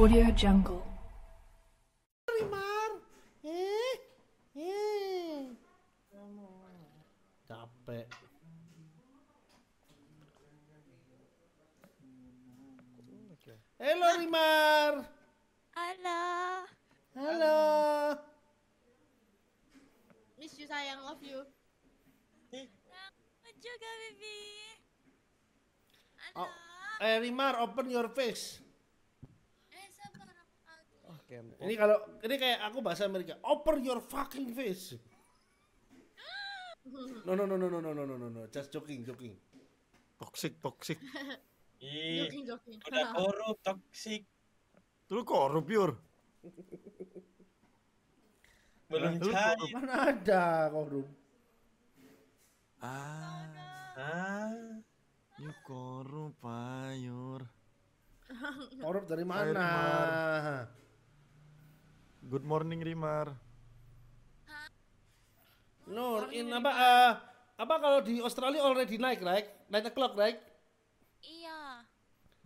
Audio Jungle. Rimar. Eh. Eh. Capek. Halo Rimar. Halo. Halo. Miss you sayang, love you. Aku juga, baby. Oh, Halo. eh, Rimar, open your face. Ken. Ini kalau ini kayak aku bahasa Amerika. Open your fucking face. No no no no no no no no no. no Just joking, joking. Toxic, toxic. Ih, joking, joking. udah korup, toxic. Lu korup, Yur. Belum cari. Mana ada korup? Ah. Ah. Yuk korup, ayur. Korup dari mana? Good morning Rimar. Nur, in apa uh, apa kalau di Australia already naik, right? 9 o'clock, right? Iya.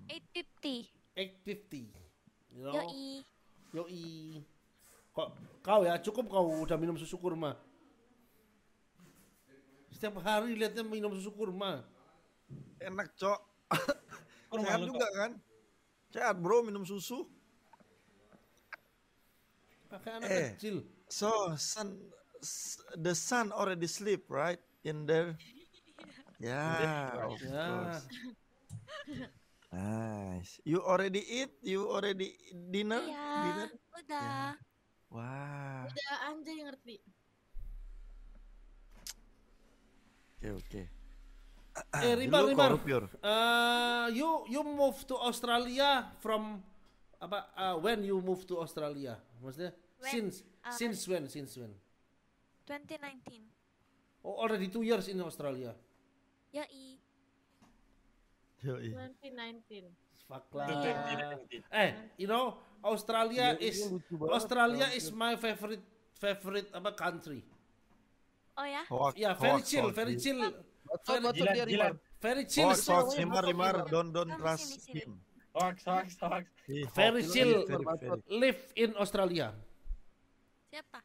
8.50. 8.50. You know? Yo i. Kok kau ya cukup kau udah minum susu kurma. Setiap hari lihatnya minum susu kurma. Enak, Cok. Kurma Sehat juga kok. kan? Sehat, Bro, minum susu pakai anak eh, kecil. So sun, the sun already sleep right in there. Iya. Yeah, of iya. course. Nice. You already eat? You already dinner? Iya, dinner? udah. Yeah. Wah. Wow. Udah anjay ngerti. Oke, okay, oke. Okay. Eh, ah, Rimar, Rimar. Uh, you you move to Australia from apa uh, when you move to Australia? Maksudnya When, since uh, since when? Since when? 2019. Oh, already two years in Australia. Ya i. 2019. Fuck lah. Eh, you know, Australia is Australia is my favorite favorite apa country. Oh ya? yeah? ya, yeah, very chill, very chill. Very chill. Very chill. Hoax, hoax, rimar, don don't, don't trust him. Hoax, hoax, hoax. Very chill, live in Australia. Siapa?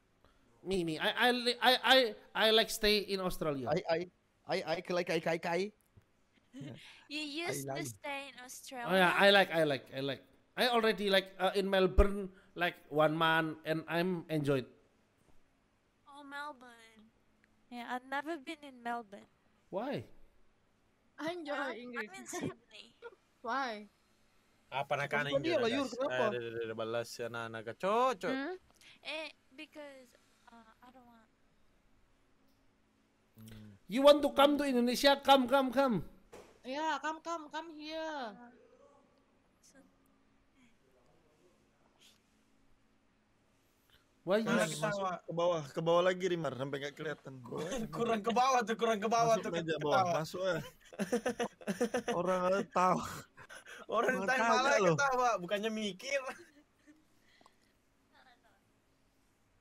Me, me. I, I, I, I, I like stay in Australia. I, I, I, I like, I, I, I. you used I like. to stay in Australia. Oh yeah, I like, I like, I like. I already like uh, in Melbourne like one month and I'm enjoyed. Oh, Melbourne. Yeah, I've never been in Melbourne. Why? I enjoy well, English. I'm in Sydney. Why? Apa nakana English? Lah, eh, kenapa? Ada ada balas anak-anak ya, cocok. Hmm? Eh, You want to come to Indonesia? Come, come, come. Yeah, come, come, come here. Why you... kita ke bawah, ke bawah lagi Rimar sampai nggak kelihatan. kurang ke bawah tuh, kurang ke bawah masuk tuh. Meja bawah, masuk ya. Orang tahu. Orang tahu malah loh. ketawa, bukannya mikir.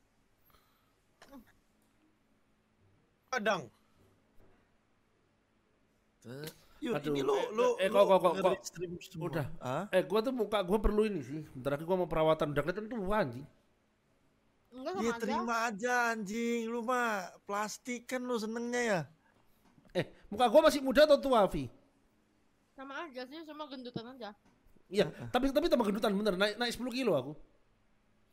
Padang. Yo, Aduh, ini lu, eh, lu, eh, kok, kok, kok, udah, Hah? eh, gua tuh muka gua perlu ini sih, bentar lagi gua mau perawatan, udah kelihatan tuh anjing. Enggak ya, terima aja anjing, lu mah plastik kan lu senengnya ya. Eh, muka gua masih muda atau tua, Vi? Sama aja sih, sama gendutan aja. Iya, tapi tapi tambah gendutan bener, naik naik 10 kilo aku.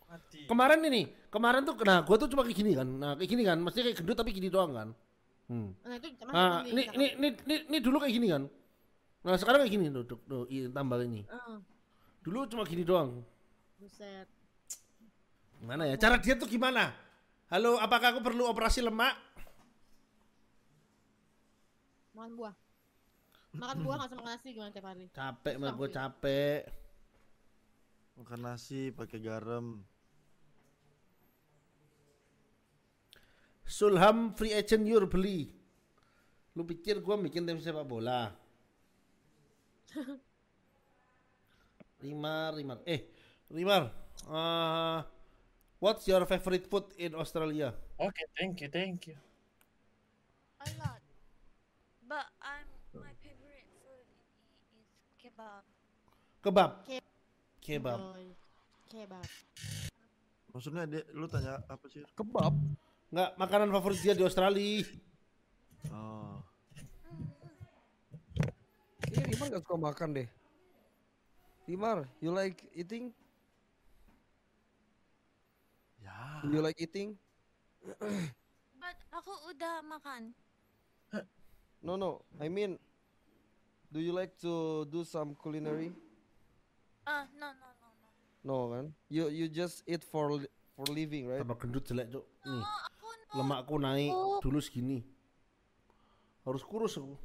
Mati. Kemarin ini, kemarin tuh, nah gua tuh cuma kayak gini kan, nah kayak gini kan, maksudnya kayak gendut tapi gini doang kan. Hmm. Nah itu nah, ini, ini, ini, ini, dulu kayak gini kan. Nah sekarang kayak gini tuh, tuh, tambah ini. Uh. Dulu cuma gini doang. Buset. Gimana ya? Cara diet tuh gimana? Halo, apakah aku perlu operasi lemak? Makan buah. Makan buah nggak sama nasi gimana tiap hari? Capek, mah gue capek. Makan nasi pakai garam. Sulham free agent your beli. Lu pikir gua bikin tim sepak bola? Rimar, Rimar. Eh, Rimar. Uh, what's your favorite food in Australia? Okay, thank you, thank you. A lot. But I'm my favorite food is kebab. Kebab. Ke kebab. Kebab. Maksudnya dia, lu tanya apa sih? Kebab. Enggak, makanan favorit dia di Australia. Oh. Ini iya, Dimar gak suka makan deh. Imar, you like eating? Ya. Yeah. You like eating? But aku udah makan. No, no. I mean, do you like to do some culinary? Uh, no, no, no, no. No kan? You you just eat for for living, right? Tambah gendut jelek, Cuk. Nih lemakku naik oh. dulu segini harus kurus aku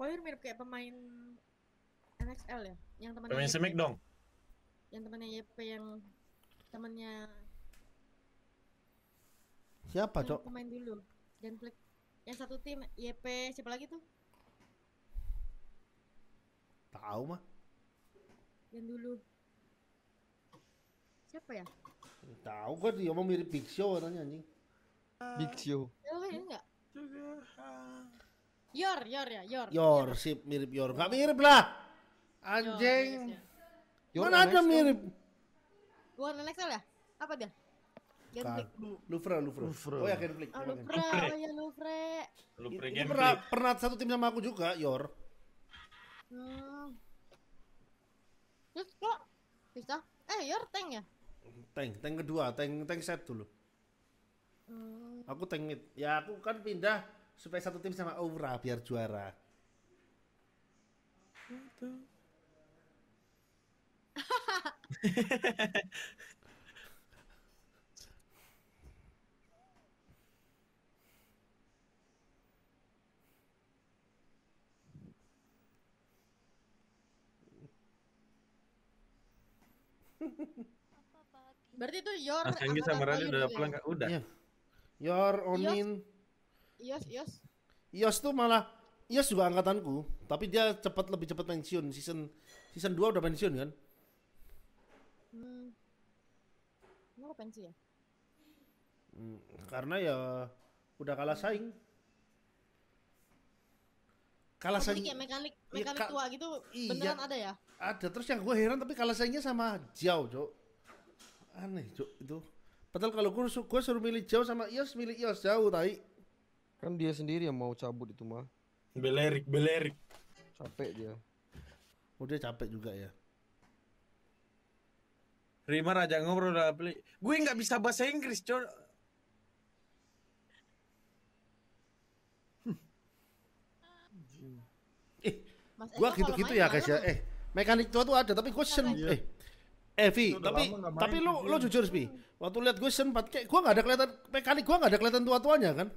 Wahir mirip kayak pemain NXL ya yang temannya pemain semek dong yang temannya YP yang temannya siapa cok pemain dulu dan Black yang satu tim YP siapa lagi tuh tahu mah yang dulu siapa ya Tahu gua dia mau mirip Big Show orangnya anjing. Big Show. Yor, Yor ya, Yor. Yor, sip mirip Yor. gak mirip lah. Anjing. Yor, Mana ada mirip? Gua Alex ya? Apa dia? Lufre, Lufre. Oh ya Ken Oh, Lufre, oh ya Lufre. Lufre pernah, pernah satu tim sama aku juga, Yor. Hmm. Terus kok bisa? Eh, Yor tank ya? tank tank kedua tank tank set dulu hmm. aku tank mid ya aku kan pindah supaya satu tim sama Aura biar juara Berarti itu your Mas Anggi sama Rani udah pulang kan? Udah. Yeah. Your Onin. Yos, Yos. Yos tuh malah Yos juga angkatanku, tapi dia cepat lebih cepat pensiun. Season season 2 udah pensiun kan? Hmm. Mau pensiun ya? Hmm, karena ya udah kalah hmm. saing. Kalah saing. Ya, mekanik, iya, mekanik ya, tua gitu iya. beneran ada ya? Ada. Terus yang gue heran tapi kalah saingnya sama Jiao, Cok aneh cok itu padahal kalau gue suruh, gue suruh milih jauh sama Ios milih Ios jauh tai kan dia sendiri yang mau cabut itu mah belerik belerik capek dia oh capek juga ya Rima raja ngobrol udah beli gue nggak bisa bahasa Inggris cok hmm. Eh, Mas gua gitu-gitu ya guys ya. Eh, mekanik tua tuh ada tapi gua sen. Eh, Eh Vi, tapi tapi lu lu jujur sih. waktu lihat gue sempat kayak gue nggak ada kelihatan mekanik gue nggak ada kelihatan tua tuanya kan.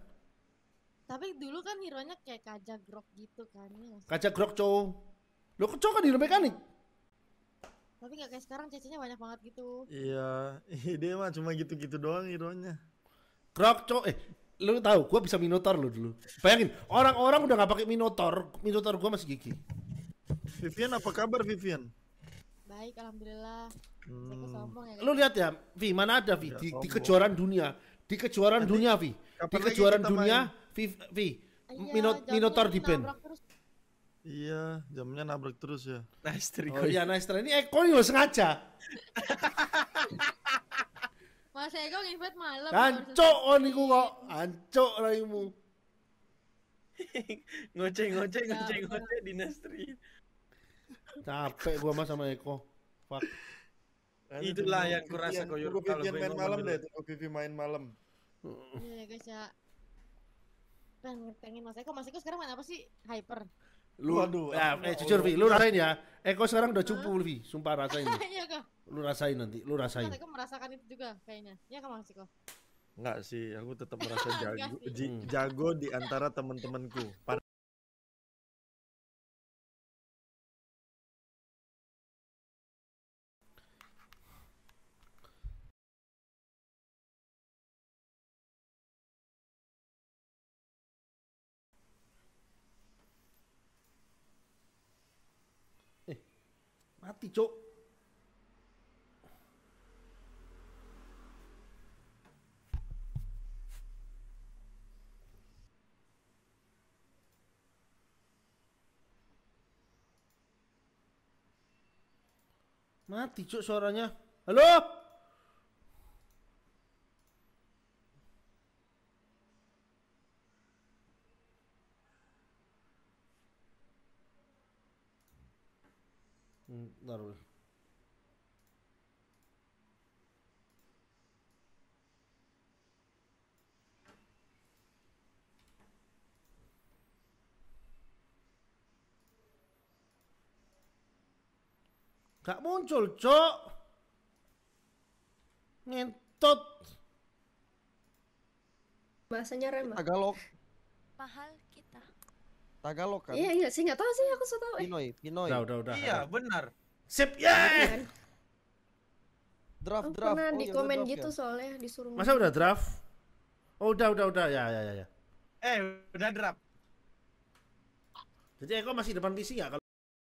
Tapi dulu kan hero kayak kaca grok gitu kan. Ya. Kaca grok cow. Lo kecoh kan hero mekanik. Tapi nggak kayak sekarang cecinya banyak banget gitu. Iya, ide mah cuma gitu-gitu doang hero Grok cow, eh lu tahu gue bisa minotor lo dulu. Bayangin orang-orang udah nggak pakai minotor, minotor gue masih gigi. Vivian apa kabar Vivian? Baik, alhamdulillah. Ya, hmm. Lu lihat ya, Vi, mana ada Vi iya, di, di kejuaraan dunia, di kejuaraan Nanti, dunia Vi, di kejuaraan dunia Vi, Vi, iya, Minot, Minotaur di band. Iya, jamnya nabrak terus ya. Nice try. Oh iya, nice try. Ini Eko yo sengaja. Mas Eko ngibet malam. Ancok on oh, niku kok. Ancok raimu. ngoceh ngoceh ngoceh ngoceh nestri Capek gua mas sama Eko. Fuck. Karena Itulah yang kurasa yuk kalau main malam deh, kau Vivi main malam. Iya guys ya. Pengen pengen Mas Eko, Mas Eko sekarang main apa sih? Hyper. Lu aduh, ya, nah, eh jujur Vi, lu rasain ya. Eko eh, sekarang udah cupu Vi, sumpah rasain. Iya kok. Lu rasain nanti, lu rasain. Eko merasakan itu juga kayaknya. Iya kok Mas Eko? Enggak sih, aku tetap merasa jago, jago di antara teman-temanku. mati cok mati cok suaranya halo ضروري Gak muncul, cok. Ngentot. Bahasanya rem. Tagalog. Mahal kita. Tagalog kan? Iya, iya sih nggak tahu sih aku suka tahu. Eh. Pinoy, udah, udah. Iya, benar. Sip, ya. Yeah. Kan? Draft, oh, draft. Pernah oh, di ya, komen gitu ya? soalnya disuruh. Masa udah draft? Oh, udah, udah, udah. Ya, ya, ya, ya. Eh, udah draft. Jadi Eko masih depan PC ya kalau